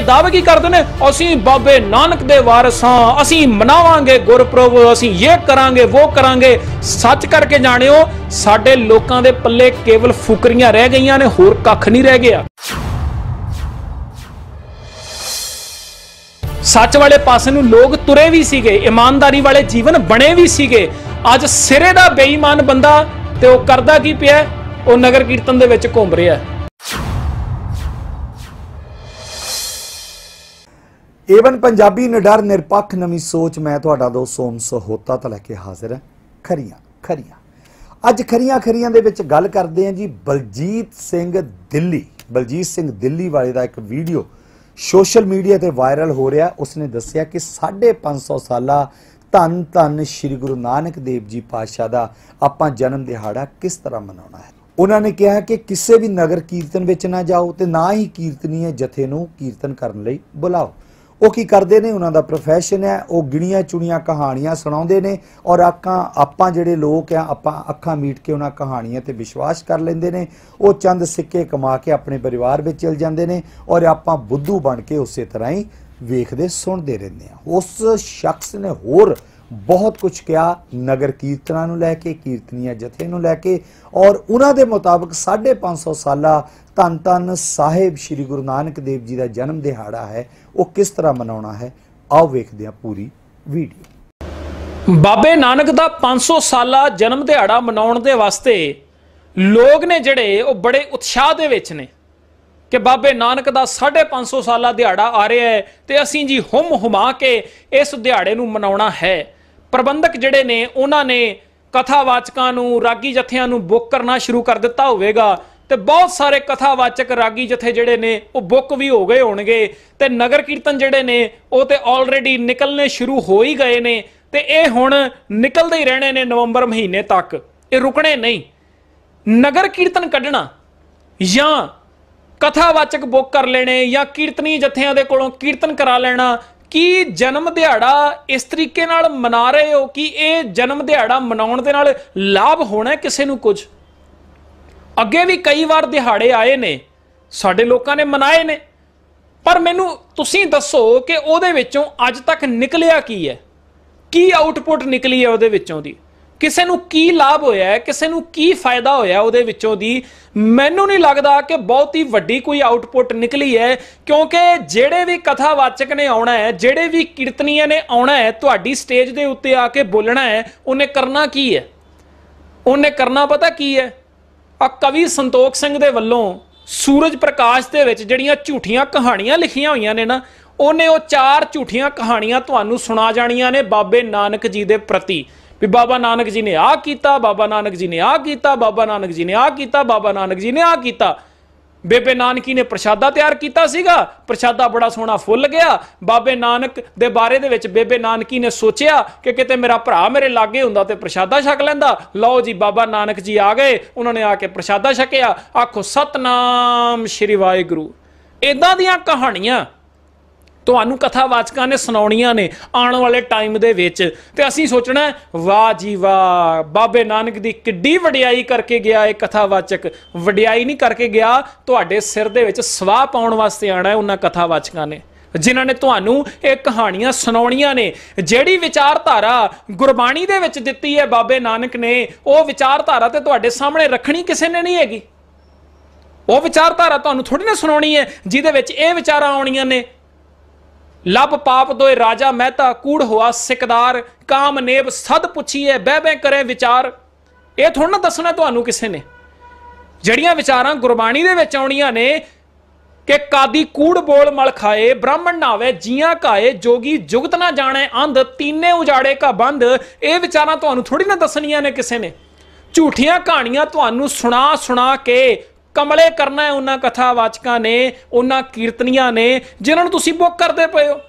ਇਹ ਦਾਅਵੇ ਕੀ ਕਰਦੇ ਨੇ ਅਸੀਂ ਬਾਬੇ ਨਾਨਕ ਦੇ ਵਾਰਸ ਹਾਂ ਅਸੀਂ ਮਨਾਵਾਂਗੇ ਗੁਰਪ੍ਰਭ ਅਸੀਂ ਇਹ ਕਰਾਂਗੇ ਉਹ ਕਰਾਂਗੇ ਸੱਚ ਕਰਕੇ ਜਾਣਿਓ ਸਾਡੇ ਲੋਕਾਂ ਦੇ ਪੱਲੇ ਕੇਵਲ ਫੁਕਰੀਆਂ ਰਹਿ ਗਈਆਂ ਨੇ ਹੋਰ ਕੱਖ ਨਹੀਂ ਰਹਿ ਗਿਆ ਸੱਚ ਵਾਲੇ ਪਾਸੇ ਨੂੰ ਲੋਕ ਤੁਰੇ ਵੀ ਸੀਗੇ ਇਮਾਨਦਾਰੀ ਵਾਲੇ ਜੀਵਨ ਬਣੇ ਵੀ ਸੀਗੇ ਅੱਜ ਸਿਰੇ ਦਾ ਬੇਈਮਾਨ ਬੰਦਾ ਤੇ ਉਹ ਕਰਦਾ ਕੀ ਪਿਆ ਉਹ ਨਗਰ ਕੀਰਤਨ ਦੇ ਵਿੱਚ ਘੁੰਮ ਰਿਹਾ ਏਵਨ ਪੰਜਾਬੀ ਨਿਡਰ ਨਿਰਪੱਖ ਨਵੀਂ ਸੋਚ ਮੈਂ ਤੁਹਾਡਾ ਦੋ ਸੋਮ ਸਹੋਤਾ ਤਾਂ ਲੈ ਕੇ ਹਾਜ਼ਰ ਹਾਂ ਖਰੀਆਂ ਖਰੀਆਂ ਅੱਜ ਖਰੀਆਂ ਖਰੀਆਂ ਦੇ ਵਿੱਚ ਗੱਲ ਕਰਦੇ ਹਾਂ ਜੀ ਬਲਜੀਤ ਸਿੰਘ ਦਿੱਲੀ ਬਲਜੀਤ ਸਿੰਘ ਦਿੱਲੀ ਵਾਲੇ ਦਾ ਇੱਕ ਵੀਡੀਓ ਸੋਸ਼ਲ ਮੀਡੀਆ ਤੇ ਵਾਇਰਲ ਹੋ ਰਿਹਾ ਉਸਨੇ ਦੱਸਿਆ ਕਿ 550 ਸਾਲਾ ਧੰਨ ਧੰਨ ਸ੍ਰੀ ਗੁਰੂ ਨਾਨਕ ਦੇਵ ਜੀ ਪਾਤਸ਼ਾਹ ਦਾ ਆਪਾਂ ਜਨਮ ਦਿਹਾੜਾ ਕਿਸ ਤਰ੍ਹਾਂ ਮਨਾਉਣਾ ਹੈ ਉਹਨਾਂ ਨੇ ਕਿਹਾ ਕਿ ਕਿਸੇ ਵੀ ਨਗਰ ਕੀਰਤਨ ਵਿੱਚ ਨਾ ਜਾਓ ਤੇ ਨਾ ਹੀ ਕੀਰਤਨੀਏ ਜਥੇ ਨੂੰ ਕੀਰਤਨ ਕਰਨ ਲਈ ਬੁਲਾਓ ਉਹ ਕੀ ਕਰਦੇ ਨੇ ਉਹਨਾਂ ਦਾ profession ਹੈ ਉਹ ਗਿਣੀਆਂ ਚੁਣੀਆਂ ਕਹਾਣੀਆਂ ਸੁਣਾਉਂਦੇ ਨੇ ਔਰ ਆਕਾਂ ਆਪਾਂ ਜਿਹੜੇ ਲੋਕ ਆ ਆਪਾਂ ਅੱਖਾਂ ਮੀਟ ਕੇ ਉਹਨਾਂ ਕਹਾਣੀਆਂ ਤੇ ਵਿਸ਼ਵਾਸ ਕਰ ਲੈਂਦੇ ਨੇ ਉਹ ਚੰਦ ਸਿੱਕੇ ਕਮਾ ਕੇ ਆਪਣੇ ਪਰਿਵਾਰ ਵਿੱਚ ਚਲ ਜਾਂਦੇ ਨੇ ਔਰ ਆਪਾਂ ਬੁੱਧੂ ਬਣ ਕੇ ਉਸੇ ਤਰ੍ਹਾਂ ਹੀ ਵੇਖਦੇ ਸੁਣਦੇ ਰਹਿੰਦੇ ਆ ਉਸ ਸ਼ਖਸ ਨੇ ਹੋਰ ਬਹੁਤ ਕੁਝ ਕਿਹਾ ਨਗਰ ਕੀਰਤਨਾਂ ਨੂੰ ਲੈ ਕੇ ਕੀਰਤਨੀਆਂ ਜਥੇ ਨੂੰ ਲੈ ਕੇ ਔਰ ਉਹਨਾਂ ਦੇ ਮੁਤਾਬਕ 550 ਸਾਲਾ ਤਨ ਤਨ ਸਾਹਿਬ ਸ੍ਰੀ ਗੁਰੂ ਨਾਨਕ ਦੇਵ ਜੀ ਦਾ ਜਨਮ ਦਿਹਾੜਾ ਹੈ ਉਹ ਕਿਸ ਤਰ੍ਹਾਂ ਮਨਾਉਣਾ ਹੈ ਆਓ ਵੇਖਦੇ ਹਾਂ ਪੂਰੀ ਵੀਡੀਓ ਬਾਬੇ ਨਾਨਕ ਦਾ 500 ਸਾਲਾ ਜਨਮ ਦਿਹਾੜਾ ਮਨਾਉਣ ਦੇ ਵਾਸਤੇ ਲੋਕ ਨੇ ਜਿਹੜੇ ਉਹ ਬੜੇ ਉਤਸ਼ਾਹ ਦੇ ਵਿੱਚ ਨੇ ਕਿ ਬਾਬੇ ਨਾਨਕ ਦਾ 550 ਸਾਲਾ ਦਿਹਾੜਾ ਆ ਰਿਹਾ ਹੈ ਤੇ ਅਸੀਂ ਜੀ ਹਮ ਹੁਮਾ ਕੇ ਇਸ ਦਿਹਾੜੇ ਨੂੰ ਮਨਾਉਣਾ ਹੈ ਪ੍ਰਬੰਧਕ ਜਿਹੜੇ ਨੇ ਉਹਨਾਂ ਨੇ ਕਥਾਵਾਚਕਾਂ ਨੂੰ ਰਾਗੀ ਜਥਿਆਂ ਨੂੰ ਬੁੱਕ ਕਰਨਾ ਸ਼ੁਰੂ ਕਰ ਦਿੱਤਾ ਹੋਵੇਗਾ ਤੇ ਬਹੁਤ ਸਾਰੇ ਕਥਾਵਾਚਕ ਰਾਗੀ ਜਥੇ ਜਿਹੜੇ ਨੇ ਉਹ ਬੁੱਕ ਵੀ ਹੋ ਗਏ ਹੋਣਗੇ ਤੇ ਨਗਰ ਕੀਰਤਨ ਜਿਹੜੇ ਨੇ ਉਹ ਤੇ ਆਲਰੇਡੀ ਨਿਕਲਨੇ ਸ਼ੁਰੂ ਹੋ ਹੀ ਗਏ ਨੇ ਤੇ ਇਹ ਹੁਣ ਨਿਕਲਦੇ ਹੀ ਰਹਿਣੇ ਨੇ ਨਵੰਬਰ ਮਹੀਨੇ ਤੱਕ ਇਹ ਰੁਕਣੇ ਨਹੀਂ ਨਗਰ ਕੀਰਤਨ ਕੱਢਣਾ ਜਾਂ ਕਥਾਵਾਚਕ ਬੁੱਕ ਕਰ ਲੈਣੇ ਜਾਂ ਕੀਰਤਨੀ ਜਥਿਆਂ ਦੇ ਕੋਲੋਂ ਕੀਰਤਨ ਕਰਾ ਲੈਣਾ ਕੀ ਜਨਮ ਦਿਹਾੜਾ ਇਸ ਤਰੀਕੇ ਨਾਲ ਮਨਾ ਰਹੇ ਹੋ ਕਿ ਇਹ ਜਨਮ ਦਿਹਾੜਾ ਮਨਾਉਣ ਦੇ ਨਾਲ ਲਾਭ ਹੋਣਾ ਕਿਸੇ ਨੂੰ ਕੁਝ ਅੱਗੇ ਵੀ ਕਈ ਵਾਰ ਦਿਹਾੜੇ ਆਏ ਨੇ ਸਾਡੇ ਲੋਕਾਂ ਨੇ ਮਨਾਏ ਨੇ ਪਰ ਮੈਨੂੰ ਤੁਸੀਂ ਦੱਸੋ ਕਿ ਉਹਦੇ ਵਿੱਚੋਂ ਅੱਜ ਤੱਕ ਨਿਕਲਿਆ ਕੀ ਹੈ ਕੀ ਆਊਟਪੁੱਟ ਨਿਕਲੀ ਹੈ ਉਹਦੇ ਵਿੱਚੋਂ ਦੀ ਕਿਸੇ ਨੂੰ ਕੀ ਲਾਭ ਹੋਇਆ ਕਿਸੇ ਨੂੰ ਕੀ ਫਾਇਦਾ ਹੋਇਆ ਉਹਦੇ ਵਿੱਚੋਂ ਦੀ ਮੈਨੂੰ ਨਹੀਂ ਲੱਗਦਾ ਕਿ ਬਹੁਤ ਹੀ ਵੱਡੀ ਕੋਈ ਆਊਟਪੁੱਟ ਨਿਕਲੀ ਹੈ ਕਿਉਂਕਿ ਜਿਹੜੇ ਵੀ ਕਥਾਵਾਚਕ ਨੇ ਆਉਣਾ ਹੈ ਜਿਹੜੇ ਵੀ ਕੀਰਤਨੀਆਂ ਨੇ ਆਉਣਾ ਹੈ ਤੁਹਾਡੀ ਸਟੇਜ ਦੇ ਉੱਤੇ ਆ ਕੇ ਬੋਲਣਾ ਹੈ ਉਹਨੇ ਕਰਨਾ ਕੀ ਹੈ ਉਹਨੇ ਕਰਨਾ ਪਤਾ ਕੀ ਹੈ ਆ ਕਵੀ ਸੰਤੋਖ ਸਿੰਘ ਦੇ ਵੱਲੋਂ ਸੂਰਜ ਪ੍ਰਕਾਸ਼ ਦੇ ਵਿੱਚ ਜਿਹੜੀਆਂ ਝੂਠੀਆਂ ਕਹਾਣੀਆਂ ਲਿਖੀਆਂ ਹੋਈਆਂ ਨੇ ਨਾ ਉਹਨੇ ਉਹ ਚਾਰ ਝੂਠੀਆਂ ਕਹਾਣੀਆਂ ਤੁਹਾਨੂੰ ਸੁਣਾ ਜਾਣੀਆਂ ਨੇ ਬਾਬੇ ਨਾਨਕ ਜੀ ਦੇ ਪ੍ਰਤੀ ਵੀ ਬਾਬਾ ਨਾਨਕ ਜੀ ਨੇ ਆ ਕੀਤਾ ਬਾਬਾ ਨਾਨਕ ਜੀ ਨੇ ਆ ਕੀਤਾ ਬਾਬਾ ਨਾਨਕ ਜੀ ਨੇ ਆ ਕੀਤਾ ਬਾਬਾ ਨਾਨਕ ਜੀ ਨੇ ਆ ਕੀਤਾ ਬੇਬੇ ਨਾਨਕੀ ਨੇ ਪ੍ਰਸ਼ਾਦਾ ਤਿਆਰ ਕੀਤਾ ਸੀਗਾ ਪ੍ਰਸ਼ਾਦਾ ਬੜਾ ਸੋਹਣਾ ਫੁੱਲ ਗਿਆ ਬਾਬੇ ਨਾਨਕ ਦੇ ਬਾਰੇ ਦੇ ਵਿੱਚ ਬੇਬੇ ਨਾਨਕੀ ਨੇ ਸੋਚਿਆ ਕਿ ਕਿਤੇ ਮੇਰਾ ਭਰਾ ਮੇਰੇ ਲਾਗੇ ਹੁੰਦਾ ਤੇ ਪ੍ਰਸ਼ਾਦਾ ਛਕ ਲੈਂਦਾ ਲਓ ਜੀ ਬਾਬਾ ਨਾਨਕ ਜੀ ਆ ਗਏ ਉਹਨਾਂ ਨੇ ਆ ਕੇ ਪ੍ਰਸ਼ਾਦਾ ਛਕਿਆ ਆਖੋ ਸਤਨਾਮ ਸ਼੍ਰੀ ਵਾਹਿਗੁਰੂ ਇਦਾਂ ਦੀਆਂ ਕਹਾਣੀਆਂ ਤੁਹਾਨੂੰ ਕਥਾਵਾਚਕਾਂ ਨੇ ਸੁਣਾਉਣੀਆਂ ਨੇ ਆਉਣ ਵਾਲੇ ਟਾਈਮ ਦੇ ਵਿੱਚ ਤੇ ਅਸੀਂ ਸੋਚਣਾ ਵਾਹ ਜੀ ਵਾਹ ਬਾਬੇ ਨਾਨਕ ਦੀ ਕਿੱਡੀ ਵਡਿਆਈ ਕਰਕੇ ਗਿਆ ਇਹ ਕਥਾਵਾਚਕ ਵਡਿਆਈ ਨਹੀਂ ਕਰਕੇ ਗਿਆ ਤੁਹਾਡੇ ਸਿਰ ਦੇ ਵਿੱਚ ਸਵਾਹ ਪਾਉਣ ਵਾਸਤੇ ਆਣਾ ਹੈ ਉਹਨਾਂ ਕਥਾਵਾਚਕਾਂ ਨੇ ਜਿਨ੍ਹਾਂ ਨੇ ਤੁਹਾਨੂੰ ਇਹ ਕਹਾਣੀਆਂ ਸੁਣਾਉਣੀਆਂ ਨੇ ਜਿਹੜੀ ਵਿਚਾਰਧਾਰਾ ਗੁਰਬਾਣੀ ਦੇ ਵਿੱਚ ਦਿੱਤੀ ਹੈ ਬਾਬੇ ਨਾਨਕ ਨੇ ਉਹ ਵਿਚਾਰਧਾਰਾ ਤੇ ਤੁਹਾਡੇ ਸਾਹਮਣੇ ਰੱਖਣੀ ਕਿਸੇ ਨੇ ਨਹੀਂ ਹੈਗੀ ਉਹ ਵਿਚਾਰਧਾਰਾ ਤੁਹਾਨੂੰ ਥੋੜੀ ਨਾ ਸੁਣਾਉਣੀ ਹੈ ਜਿਹਦੇ ਵਿੱਚ ਇਹ ਵਿਚਾਰਾਂ ਆਉਣੀਆਂ ਨੇ ਲਬ ਪਾਪ ਦੋਏ ਰਾਜਾ ਮਹਿਤਾ ਕੂੜ ਹੋਆ ਸਿਕਦਾਰ ਕਾਮਨੇਬ ਸਦ ਪੁੱਛੀਏ ਬਹਿ ਬਹਿ ਕਰੇ ਵਿਚਾਰ ਇਹ ਥੋੜਾ ਨਾ ਦੱਸਣਾ ਤੁਹਾਨੂੰ ਕਿਸੇ ਨੇ ਜਿਹੜੀਆਂ ਵਿਚਾਰਾਂ ਗੁਰਬਾਣੀ ਦੇ ਵਿੱਚ ਆਉਣੀਆਂ ਨੇ ਕਿ ਕਾਦੀ ਕੂੜ ਬੋਲ ਮਲ ਖਾਏ ਬ੍ਰਾਹਮਣ ਨਾਵੇ ਜੀਆਂ ਕਾਏ ਜੋਗੀ ਜੁਗਤ ਨਾ ਜਾਣੇ ਅੰਧ ਤੀਨੇ ਉਜਾੜੇ ਕਾ ਬੰਦ ਇਹ ਵਿਚਾਰਾਂ ਤੁਹਾਨੂੰ ਥੋੜੀ ਨਾ ਦੱਸਣੀਆਂ ਨੇ ਕਿਸੇ ਨੇ ਝੂਠੀਆਂ ਕਹਾਣੀਆਂ ਤੁਹਾਨੂੰ ਸੁਣਾ ਸੁਣਾ ਕੇ ਕਮਲੇ ਕਰਨਾ ਹੈ ਉਹਨਾਂ ਕਥਾਵਾਚਕਾਂ ਨੇ ਉਹਨਾਂ ਕੀਰਤਨੀਆਂ ਨੇ ਜਿਨ੍ਹਾਂ ਨੂੰ ਤੁਸੀਂ ਬੁੱਕ ਕਰਦੇ ਪਏ ਹੋ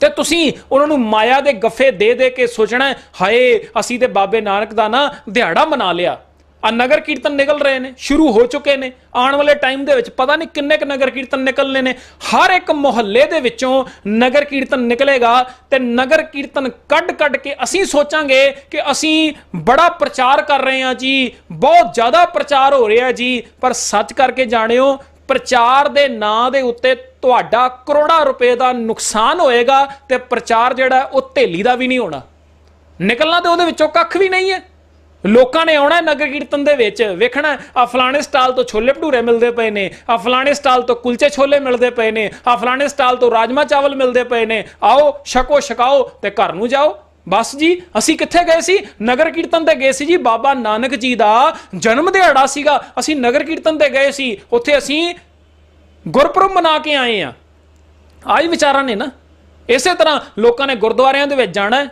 ਤੇ ਤੁਸੀਂ ਉਹਨਾਂ ਨੂੰ ਮਾਇਆ ਦੇ ਗੱਫੇ ਦੇ ਦੇ ਕੇ ਸੋਚਣਾ ਹਾਏ ਅਸੀਂ ਤੇ ਬਾਬੇ ਨਾਨਕ ਦਾ ਨਾ ਦਿਹਾੜਾ ਮਨਾ ਲਿਆ ਆ ਨਗਰ ਕੀਰਤਨ ਨਿਕਲ ਰਹੇ ਨੇ ਸ਼ੁਰੂ ਹੋ ਚੁੱਕੇ ਨੇ ਆਉਣ ਵਾਲੇ ਟਾਈਮ ਦੇ ਵਿੱਚ ਪਤਾ ਨਹੀਂ ਕਿੰਨੇ ਕ ਨਗਰ ਕੀਰਤਨ ਨਿਕਲਨੇ ਨੇ ਹਰ ਇੱਕ ਮੁਹੱਲੇ ਦੇ ਵਿੱਚੋਂ ਨਗਰ ਕੀਰਤਨ ਨਿਕਲੇਗਾ ਤੇ ਨਗਰ ਕੀਰਤਨ ਕੱਢ-ਕੱਢ ਕੇ ਅਸੀਂ ਸੋਚਾਂਗੇ ਕਿ ਅਸੀਂ ਬੜਾ ਪ੍ਰਚਾਰ ਕਰ ਰਹੇ ਹਾਂ ਜੀ ਬਹੁਤ ਜ਼ਿਆਦਾ ਪ੍ਰਚਾਰ ਹੋ ਰਿਹਾ ਜੀ ਪਰ ਸੱਚ ਕਰਕੇ ਜਾਣਿਓ ਪ੍ਰਚਾਰ ਦੇ ਨਾਂ ਦੇ ਉੱਤੇ ਤੁਹਾਡਾ ਕਰੋੜਾਂ ਰੁਪਏ ਦਾ ਨੁਕਸਾਨ ਹੋਏਗਾ ਤੇ ਪ੍ਰਚਾਰ ਜਿਹੜਾ ਉਹ ਢੇਲੀ ਦਾ ਵੀ ਨਹੀਂ ਹੋਣਾ ਨਿਕਲਣਾ ਤੇ ਉਹਦੇ ਵਿੱਚੋਂ ਕੱਖ ਵੀ ਨਹੀਂ ਹੈ ਲੋਕਾਂ ਨੇ ਆਉਣਾ ਨਗਰ ਕੀਰਤਨ ਦੇ ਵਿੱਚ ਵੇਖਣਾ ਆ ਫਲਾਣੇ ਸਟਾਲ ਤੋਂ ਛੋਲੇ ਭਟੂਰੇ ਮਿਲਦੇ ਪਏ ਨੇ ਆ ਫਲਾਣੇ ਸਟਾਲ ਤੋਂ ਕੁਲਚੇ ਛੋਲੇ ਮਿਲਦੇ ਪਏ ਨੇ ਆ ਫਲਾਣੇ ਸਟਾਲ ਤੋਂ ਰਾਜਮਾ ਚਾਵਲ ਮਿਲਦੇ ਪਏ ਨੇ ਆਓ ਛਕੋ ਛਕਾਓ ਤੇ ਘਰ ਨੂੰ ਜਾਓ ਬਸ ਜੀ ਅਸੀਂ ਕਿੱਥੇ ਗਏ ਸੀ ਨਗਰ ਕੀਰਤਨ ਤੇ ਗਏ ਸੀ ਜੀ ਬਾਬਾ ਨਾਨਕ ਜੀ ਦਾ ਜਨਮ ਦਿਹਾੜਾ ਸੀਗਾ ਅਸੀਂ ਨਗਰ ਕੀਰਤਨ ਤੇ ਗਏ ਸੀ ਉੱਥੇ ਅਸੀਂ ਗੁਰਪੁਰਬ ਮਨਾ ਕੇ ਆਏ ਆ ਆਈ ਵਿਚਾਰਾਂ ਨੇ ਨਾ ਇਸੇ ਤਰ੍ਹਾਂ ਲੋਕਾਂ ਨੇ ਗੁਰਦੁਆਰਿਆਂ ਦੇ ਵਿੱਚ ਜਾਣਾ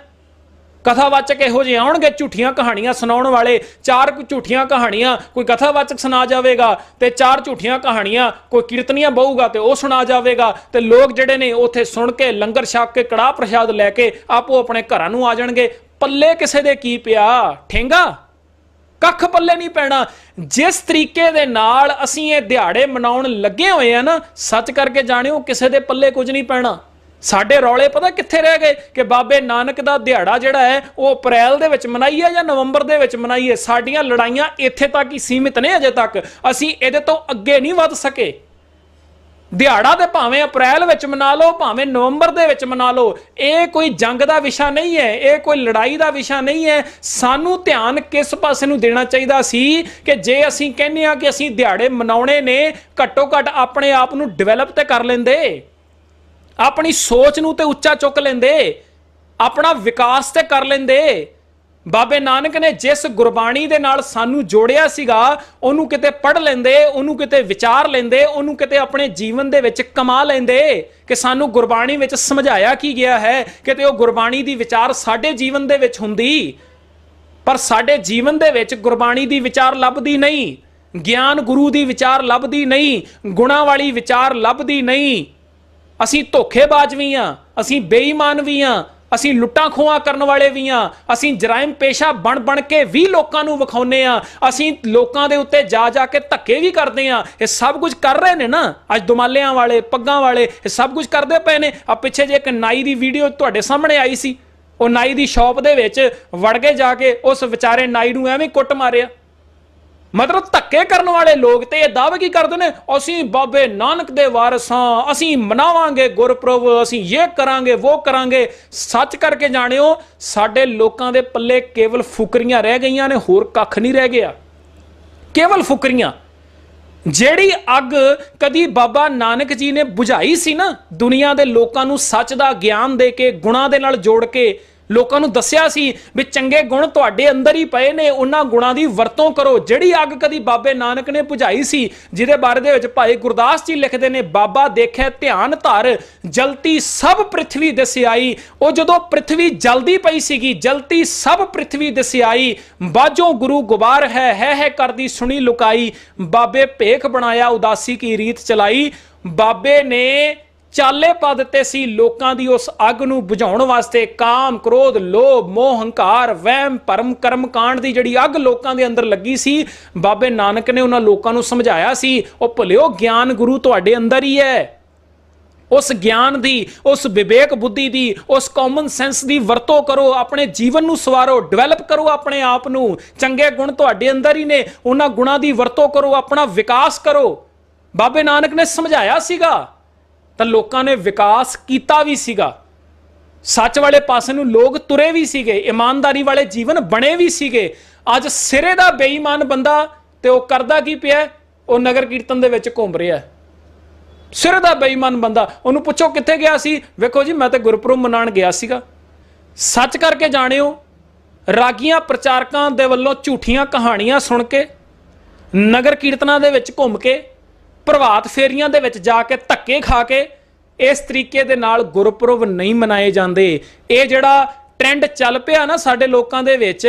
ਕਥਾਵਾਚਕ ਇਹੋ ਜਿਹੇ ਆਉਣਗੇ ਝੂਠੀਆਂ ਕਹਾਣੀਆਂ ਸੁਣਾਉਣ ਵਾਲੇ ਚਾਰ ਕੁ ਝੂਠੀਆਂ ਕਹਾਣੀਆਂ ਕੋਈ ਕਥਾਵਾਚਕ ਸੁਣਾ ਜਾਵੇਗਾ ਤੇ ਚਾਰ ਝੂਠੀਆਂ ਕਹਾਣੀਆਂ ਕੋਈ ਕੀਰਤਨੀਆਂ ਬਹੂਗਾ ਤੇ ਉਹ ਸੁਣਾ ਜਾਵੇਗਾ ਤੇ ਲੋਕ ਜਿਹੜੇ ਨੇ ਉੱਥੇ ਸੁਣ ਕੇ ਲੰਗਰ ਛਕ ਕੇ ਕੜਾ ਪ੍ਰਸ਼ਾਦ ਲੈ ਕੇ ਆਪੋ ਆਪਣੇ ਘਰਾਂ ਨੂੰ ਆ ਜਾਣਗੇ ਪੱਲੇ ਕਿਸੇ ਦੇ ਕੀ ਪਿਆ ਠੇਂਗਾ ਕੱਖ ਪੱਲੇ ਨਹੀਂ ਪੈਣਾ ਜਿਸ ਤਰੀਕੇ ਦੇ ਨਾਲ ਅਸੀਂ ਇਹ ਦਿਹਾੜੇ ਮਨਾਉਣ ਲੱਗੇ ਹੋਏ ਆ ਨਾ ਸੱਚ ਕਰਕੇ ਜਾਣਿਓ ਕਿਸੇ ਦੇ ਪੱਲੇ ਕੁਝ ਨਹੀਂ ਪੈਣਾ ਸਾਡੇ ਰੌਲੇ ਪਤਾ ਕਿੱਥੇ ਰਹਿ ਗਏ ਕਿ ਬਾਬੇ ਨਾਨਕ ਦਾ ਦਿਹਾੜਾ ਜਿਹੜਾ ਹੈ ਉਹ ਅਪ੍ਰੈਲ ਦੇ ਵਿੱਚ ਮਨਾਈਏ ਜਾਂ ਨਵੰਬਰ ਦੇ ਵਿੱਚ ਮਨਾਈਏ ਸਾਡੀਆਂ ਲੜਾਈਆਂ ਇੱਥੇ ਤੱਕ ਹੀ ਸੀਮਿਤ ਨੇ ਅਜੇ ਤੱਕ ਅਸੀਂ ਇਹਦੇ ਤੋਂ ਅੱਗੇ ਨਹੀਂ ਵੱਧ ਸਕੇ ਦਿਹਾੜਾ ਤੇ ਭਾਵੇਂ ਅਪ੍ਰੈਲ ਵਿੱਚ ਮਨਾ ਲਓ ਭਾਵੇਂ ਨਵੰਬਰ ਦੇ ਵਿੱਚ ਮਨਾ ਲਓ ਇਹ ਕੋਈ ਜੰਗ ਦਾ ਵਿਸ਼ਾ ਨਹੀਂ ਹੈ ਇਹ ਕੋਈ ਲੜਾਈ ਦਾ ਵਿਸ਼ਾ ਨਹੀਂ ਹੈ ਸਾਨੂੰ ਧਿਆਨ ਕਿਸ ਪਾਸੇ ਨੂੰ ਦੇਣਾ ਚਾਹੀਦਾ ਸੀ ਕਿ ਜੇ ਅਸੀਂ ਕਹਿੰਨੇ ਆ ਕਿ ਅਸੀਂ ਦਿਹਾੜੇ ਮਨਾਉਣੇ ਨੇ ਘੱਟੋ ਘੱਟ ਆਪਣੇ ਆਪ ਨੂੰ ਡਿਵੈਲਪ ਤੇ ਕਰ ਲੈਂਦੇ ਆਪਣੀ ਸੋਚ ਨੂੰ ਤੇ ਉੱਚਾ ਚੁੱਕ ਲੈਂਦੇ ਆਪਣਾ ਵਿਕਾਸ ਤੇ ਕਰ ਲੈਂਦੇ ਬਾਬੇ ਨਾਨਕ ਨੇ ਜਿਸ ਗੁਰਬਾਣੀ ਦੇ ਨਾਲ ਸਾਨੂੰ ਜੋੜਿਆ ਸੀਗਾ ਉਹਨੂੰ ਕਿਤੇ ਪੜ ਲੈਂਦੇ ਉਹਨੂੰ ਕਿਤੇ ਵਿਚਾਰ ਲੈਂਦੇ ਉਹਨੂੰ ਕਿਤੇ ਆਪਣੇ ਜੀਵਨ ਦੇ ਵਿੱਚ ਕਮਾ ਲੈਂਦੇ ਕਿ ਸਾਨੂੰ ਗੁਰਬਾਣੀ ਵਿੱਚ ਸਮਝਾਇਆ ਕੀ ਗਿਆ ਹੈ ਕਿਤੇ ਉਹ ਗੁਰਬਾਣੀ ਦੀ ਵਿਚਾਰ ਸਾਡੇ ਜੀਵਨ ਦੇ ਵਿੱਚ ਹੁੰਦੀ ਪਰ ਸਾਡੇ ਜੀਵਨ ਦੇ ਵਿੱਚ ਗੁਰਬਾਣੀ ਦੀ ਵਿਚਾਰ ਲੱਭਦੀ ਨਹੀਂ ਗਿਆਨ ਗੁਰੂ ਦੀ ਵਿਚਾਰ ਲੱਭਦੀ ਨਹੀਂ ਗੁਣਾ ਵਾਲੀ ਵਿਚਾਰ ਲੱਭਦੀ ਨਹੀਂ ਅਸੀਂ ਧੋਖੇਬਾਜ਼ ਵੀ ਆ ਅਸੀਂ ਬੇਈਮਾਨ ਵੀ ਆ ਅਸੀਂ ਲੁੱਟਾਂ ਖੋਆ ਕਰਨ ਵਾਲੇ ਵੀ ਆ ਅਸੀਂ ਜਰਾਇਮ ਪੇਸ਼ਾ ਬਣ ਬਣ ਕੇ ਵੀ ਲੋਕਾਂ ਨੂੰ ਵਿਖਾਉਨੇ ਆ ਅਸੀਂ ਲੋਕਾਂ ਦੇ ਉੱਤੇ ਜਾ ਜਾ ਕੇ ਧੱਕੇ ਵੀ ਕਰਦੇ ਆ ਇਹ ਸਭ ਕੁਝ ਕਰ ਰਹੇ ਨੇ ਨਾ ਅੱਜ ਦੁਮਾਲਿਆਂ ਵਾਲੇ ਪੱਗਾਂ ਵਾਲੇ ਇਹ ਸਭ ਕੁਝ ਕਰਦੇ ਪਏ ਨੇ ਆ ਪਿੱਛੇ ਜੇ ਇੱਕ ਨਾਈ ਦੀ ਵੀਡੀਓ ਤੁਹਾਡੇ ਸਾਹਮਣੇ ਆਈ ਸੀ ਉਹ ਨਾਈ ਦੀ ਸ਼ਾਪ ਦੇ ਵਿੱਚ ਵੜ ਕੇ ਜਾ ਕੇ ਉਸ ਵਿਚਾਰੇ ਨਾਈ ਨੂੰ ਐਵੇਂ ਕੁੱਟ ਮਾਰਿਆ ਮਤਲਬ ਧੱਕੇ ਕਰਨ ਵਾਲੇ ਲੋਕ ਤੇ ਇਹ ਦਾਅਵੇ ਕੀ ਕਰਦੇ ਨੇ ਅਸੀਂ ਬਾਬੇ ਨਾਨਕ ਦੇ ਵਾਰਸਾਂ ਅਸੀਂ ਮਨਾਵਾਂਗੇ ਗੁਰਪ੍ਰਭ ਅਸੀਂ ਇਹ ਕਰਾਂਗੇ ਉਹ ਕਰਾਂਗੇ ਸੱਚ ਕਰਕੇ ਜਾਣਿਓ ਸਾਡੇ ਲੋਕਾਂ ਦੇ ਪੱਲੇ ਕੇਵਲ ਫੁਕਰੀਆਂ ਰਹਿ ਗਈਆਂ ਨੇ ਹੋਰ ਕੱਖ ਨਹੀਂ ਰਹਿ ਗਿਆ ਕੇਵਲ ਫੁਕਰੀਆਂ ਜਿਹੜੀ ਅੱਗ ਕਦੀ ਬਾਬਾ ਨਾਨਕ ਜੀ ਨੇ ਬੁਝਾਈ ਸੀ ਨਾ ਦੁਨੀਆ ਦੇ ਲੋਕਾਂ ਨੂੰ ਸੱਚ ਦਾ ਗਿਆਨ ਦੇ ਕੇ ਗੁਣਾ ਦੇ ਨਾਲ ਜੋੜ ਕੇ ਲੋਕਾਂ ਨੂੰ ਦੱਸਿਆ ਸੀ ਵੀ ਚੰਗੇ ਗੁਣ ਤੁਹਾਡੇ ਅੰਦਰ ਹੀ ਪਏ ਨੇ ਉਹਨਾਂ ਗੁਣਾਂ ਦੀ ਵਰਤੋਂ ਕਰੋ ਜਿਹੜੀ ਅੱਗ ਕਦੀ ਬਾਬੇ ਨਾਨਕ ਨੇ ਪੁਝਾਈ ਸੀ ਜਿਹਦੇ ਬਾਰੇ ਦੇ ਵਿੱਚ ਭਾਈ ਗੁਰਦਾਸ ਜੀ ਲਿਖਦੇ ਨੇ ਬਾਬਾ ਦੇਖਿਆ ਧਿਆਨ ਧਰ ਜਲਤੀ ਸਭ ਪ੍ਰithvi ਦਿਸਾਈ ਉਹ ਜਦੋਂ ਪ੍ਰithvi ਜਲਦੀ ਪਈ ਸੀਗੀ ਜਲਤੀ ਸਭ ਪ੍ਰithvi ਦਿਸਾਈ ਬਾਝੋਂ ਗੁਰੂ ਗੁਬਾਰ ਹੈ ਹੈ ਹੈ ਕਰਦੀ ਸੁਣੀ ਲੁਕਾਈ ਬਾਬੇ ਭੇਖ ਬਣਾਇਆ ਉਦਾਸੀ ਕੀ ਰੀਤ ਚਲਾਈ ਬਾਬੇ ਨੇ ਚਾਲੇ ਪਾ ਦਿੱਤੇ ਸੀ ਲੋਕਾਂ ਦੀ ਉਸ ਅੱਗ ਨੂੰ ਬੁਝਾਉਣ ਵਾਸਤੇ ਕਾਮ, ਕ੍ਰੋਧ, ਲੋਭ, ਮੋਹ, ਹੰਕਾਰ, ਵਹਿਮ, ਪਰਮ ਕਰਮ ਕਾਂਡ ਦੀ ਜਿਹੜੀ ਅੱਗ ਲੋਕਾਂ ਦੇ ਅੰਦਰ ਲੱਗੀ ਸੀ ਬਾਬੇ ਨਾਨਕ ਨੇ ਉਹਨਾਂ ਲੋਕਾਂ ਨੂੰ ਸਮਝਾਇਆ ਸੀ ਉਹ ਭਲਿਓ ਗਿਆਨ ਗੁਰੂ ਤੁਹਾਡੇ ਅੰਦਰ ਹੀ ਹੈ ਉਸ ਗਿਆਨ ਦੀ ਉਸ ਵਿਵੇਕ ਬੁੱਧੀ ਦੀ ਉਸ ਕਾਮਨ ਸੈਂਸ ਦੀ ਵਰਤੋਂ ਕਰੋ ਆਪਣੇ ਜੀਵਨ ਨੂੰ ਸਵਾਰੋ ਡਿਵੈਲਪ ਕਰੋ ਆਪਣੇ ਆਪ ਨੂੰ ਚੰਗੇ ਗੁਣ ਤੁਹਾਡੇ ਅੰਦਰ ਹੀ ਨੇ ਉਹਨਾਂ ਗੁਣਾਂ ਦੀ ਵਰਤੋਂ ਕਰੋ ਆਪਣਾ ਵਿਕਾਸ ਕਰੋ ਬਾਬੇ ਨਾਨਕ ਨੇ ਸਮਝਾਇਆ ਸੀਗਾ ਤਾਂ ਲੋਕਾਂ ਨੇ ਵਿਕਾਸ ਕੀਤਾ ਵੀ ਸੀਗਾ ਸੱਚ ਵਾਲੇ ਪਾਸੇ ਨੂੰ ਲੋਕ ਤੁਰੇ ਵੀ ਸੀਗੇ ਇਮਾਨਦਾਰੀ ਵਾਲੇ ਜੀਵਨ ਬਣੇ ਵੀ ਸੀਗੇ ਅੱਜ ਸਿਰੇ ਦਾ ਬੇਈਮਾਨ ਬੰਦਾ ਤੇ ਉਹ ਕਰਦਾ ਕੀ ਪਿਆ ਉਹ ਨਗਰ ਕੀਰਤਨ ਦੇ ਵਿੱਚ ਘੁੰਮ ਰਿਹਾ ਸਿਰੇ ਦਾ ਬੇਈਮਾਨ ਬੰਦਾ ਉਹਨੂੰ ਪੁੱਛੋ ਕਿੱਥੇ ਗਿਆ ਸੀ ਵੇਖੋ ਜੀ ਮੈਂ ਤੇ ਗੁਰਪੁਰਬ ਮਨਾਣ ਗਿਆ ਸੀਗਾ ਸੱਚ ਕਰਕੇ ਜਾਣਿਓ ਰਾਗੀਆਂ ਪ੍ਰਚਾਰਕਾਂ ਦੇ ਵੱਲੋਂ ਝੂਠੀਆਂ ਕਹਾਣੀਆਂ ਸੁਣ ਕੇ ਨਗਰ ਕੀਰਤਨਾਂ ਦੇ ਵਿੱਚ ਘੁੰਮ ਕੇ ਪ੍ਰਭਾਤ ਫੇਰੀਆਂ ਦੇ ਵਿੱਚ ਜਾ ਕੇ ਧੱਕੇ ਖਾ ਕੇ ਇਸ ਤਰੀਕੇ ਦੇ ਨਾਲ ਗੁਰਪੁਰਬ ਨਹੀਂ ਮਨਾਏ ਜਾਂਦੇ ਇਹ ਜਿਹੜਾ ਟ੍ਰੈਂਡ ਚੱਲ ਪਿਆ ਨਾ ਸਾਡੇ ਲੋਕਾਂ ਦੇ ਵਿੱਚ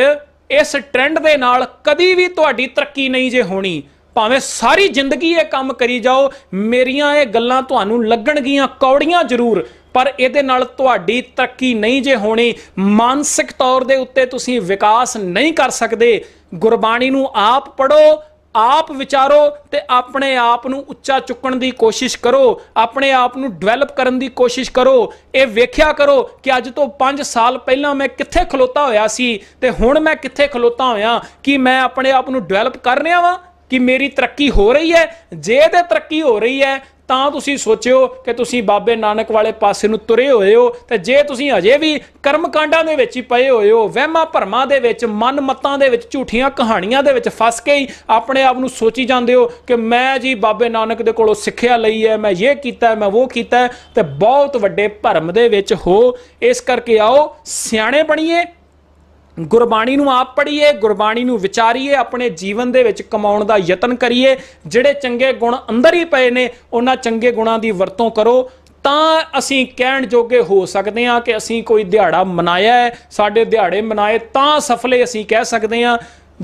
ਇਸ ਟ੍ਰੈਂਡ ਦੇ ਨਾਲ ਕਦੀ ਵੀ ਤੁਹਾਡੀ ਤਰੱਕੀ ਨਹੀਂ ਜੇ ਹੋਣੀ ਭਾਵੇਂ ਸਾਰੀ ਜ਼ਿੰਦਗੀ ਇਹ ਕੰਮ ਕਰੀ ਜਾਓ ਮੇਰੀਆਂ ਇਹ ਗੱਲਾਂ ਤੁਹਾਨੂੰ ਲੱਗਣਗੀਆਂ ਕੌੜੀਆਂ ਜ਼ਰੂਰ ਪਰ ਇਹਦੇ ਨਾਲ ਤੁਹਾਡੀ ਤਰੱਕੀ ਨਹੀਂ ਜੇ ਹੋਣੀ ਮਾਨਸਿਕ ਤੌਰ ਦੇ ਉੱਤੇ ਤੁਸੀਂ ਵਿਕਾਸ ਨਹੀਂ ਕਰ ਸਕਦੇ ਗੁਰਬਾਣੀ ਨੂੰ ਆਪ ਪੜੋ ਆਪ ਵਿਚਾਰੋ ਤੇ ਆਪਣੇ ਆਪ ਨੂੰ ਉੱਚਾ ਚੁੱਕਣ ਦੀ ਕੋਸ਼ਿਸ਼ ਕਰੋ ਆਪਣੇ ਆਪ ਨੂੰ ਡਿਵੈਲਪ ਕਰਨ ਦੀ ਕੋਸ਼ਿਸ਼ ਕਰੋ ਇਹ ਵੇਖਿਆ ਕਰੋ ਕਿ ਅੱਜ ਤੋਂ 5 ਸਾਲ ਪਹਿਲਾਂ ਮੈਂ ਕਿੱਥੇ ਖਲੋਤਾ ਹੋਇਆ ਸੀ ਤੇ ਹੁਣ ਮੈਂ ਕਿੱਥੇ ਖਲੋਤਾ ਹੋਇਆ ਕਿ ਮੈਂ ਆਪਣੇ ਆਪ ਨੂੰ ਡਿਵੈਲਪ ਕਰ ਰਿਹਾ ਵਾਂ ਕਿ ਮੇਰੀ ਤਰੱਕੀ ਹੋ ਰਹੀ ਹੈ ਜੇ ਤੇ ਤਰੱਕੀ ਹੋ ਰਹੀ ਹੈ ਤਾਂ ਤੁਸੀਂ ਸੋਚਿਓ ਕਿ ਤੁਸੀਂ ਬਾਬੇ ਨਾਨਕ ਵਾਲੇ ਪਾਸੇ ਨੂੰ ਤੁਰੇ ਹੋਏ ਹੋ ਤੇ ਜੇ ਤੁਸੀਂ ਅਜੇ ਵੀ ਕਰਮ ਕਾਂਡਾਂ ਦੇ ਵਿੱਚ ਹੀ ਪਏ ਹੋਏ ਹੋ ਵਹਿਮਾਂ ਭਰਮਾਂ ਦੇ ਵਿੱਚ ਮਨ ਮਤਾਂ ਦੇ ਵਿੱਚ ਝੂਠੀਆਂ ਕਹਾਣੀਆਂ ਦੇ ਵਿੱਚ ਫਸ ਕੇ ਹੀ ਆਪਣੇ ਆਪ ਨੂੰ ਸੋਚੀ ਜਾਂਦੇ ਹੋ ਕਿ ਮੈਂ ਜੀ ਬਾਬੇ ਨਾਨਕ ਦੇ ਕੋਲੋਂ ਸਿੱਖਿਆ ਲਈ ਹੈ ਮੈਂ ਇਹ ਕੀਤਾ ਮੈਂ ਉਹ ਕੀਤਾ ਤੇ ਬਹੁਤ ਵੱਡੇ ਭਰਮ ਦੇ ਵਿੱਚ ਹੋ ਇਸ ਕਰਕੇ ਆਓ ਸਿਆਣੇ ਬਣੀਏ ਗੁਰਬਾਣੀ ਨੂੰ ਆਪ ਪੜ੍ਹੀਏ ਗੁਰਬਾਣੀ ਨੂੰ ਵਿਚਾਰੀਏ ਆਪਣੇ ਜੀਵਨ ਦੇ ਵਿੱਚ ਕਮਾਉਣ ਦਾ ਯਤਨ ਕਰੀਏ ਜਿਹੜੇ ਚੰਗੇ ਗੁਣ ਅੰਦਰ ਹੀ ਪਏ ਨੇ ਉਹਨਾਂ ਚੰਗੇ ਗੁਣਾਂ ਦੀ ਵਰਤੋਂ ਕਰੋ ਤਾਂ ਅਸੀਂ ਕਹਿਣ ਜੋਗੇ ਹੋ ਸਕਦੇ ਹਾਂ ਕਿ ਅਸੀਂ ਕੋਈ ਦਿਹਾੜਾ ਮਨਾਇਆ ਹੈ ਸਾਡੇ ਦਿਹਾੜੇ ਮਨਾਏ ਤਾਂ ਸਫਲੇ ਅਸੀਂ ਕਹਿ ਸਕਦੇ ਹਾਂ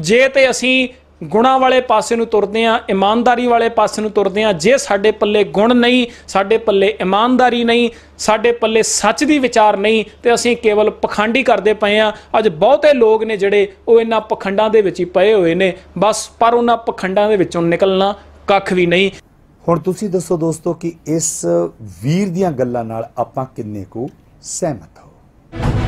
ਜੇ ਤੇ ਅਸੀਂ ਗੁਣਾ ਵਾਲੇ ਪਾਸੇ ਨੂੰ ਤੁਰਦੇ ਆ ਇਮਾਨਦਾਰੀ ਵਾਲੇ ਪਾਸੇ ਨੂੰ ਤੁਰਦੇ ਆ ਜੇ ਸਾਡੇ ਪੱਲੇ ਗੁਣ ਨਹੀਂ ਸਾਡੇ ਪੱਲੇ ਇਮਾਨਦਾਰੀ ਨਹੀਂ ਸਾਡੇ ਪੱਲੇ ਸੱਚ ਦੀ ਵਿਚਾਰ ਨਹੀਂ ਤੇ ਅਸੀਂ ਕੇਵਲ ਪਖੰਡੀ ਕਰਦੇ ਪਏ ਆ ਅੱਜ ਬਹੁਤੇ ਲੋਕ ਨੇ ਜਿਹੜੇ ਉਹ ਇਹਨਾਂ ਪਖੰਡਾਂ ਦੇ ਵਿੱਚ ਹੀ ਪਏ ਹੋਏ ਨੇ ਬਸ ਪਰ ਉਹਨਾਂ ਪਖੰਡਾਂ ਦੇ ਵਿੱਚੋਂ ਨਿਕਲਣਾ ਕੱਖ ਵੀ ਨਹੀਂ ਹੁਣ ਤੁਸੀਂ ਦੱਸੋ ਦੋਸਤੋ ਕਿ ਇਸ ਵੀਰ ਦੀਆਂ ਗੱਲਾਂ ਨਾਲ ਆਪਾਂ ਕਿੰਨੇ ਕੁ ਸਹਿਮਤ ਹੋ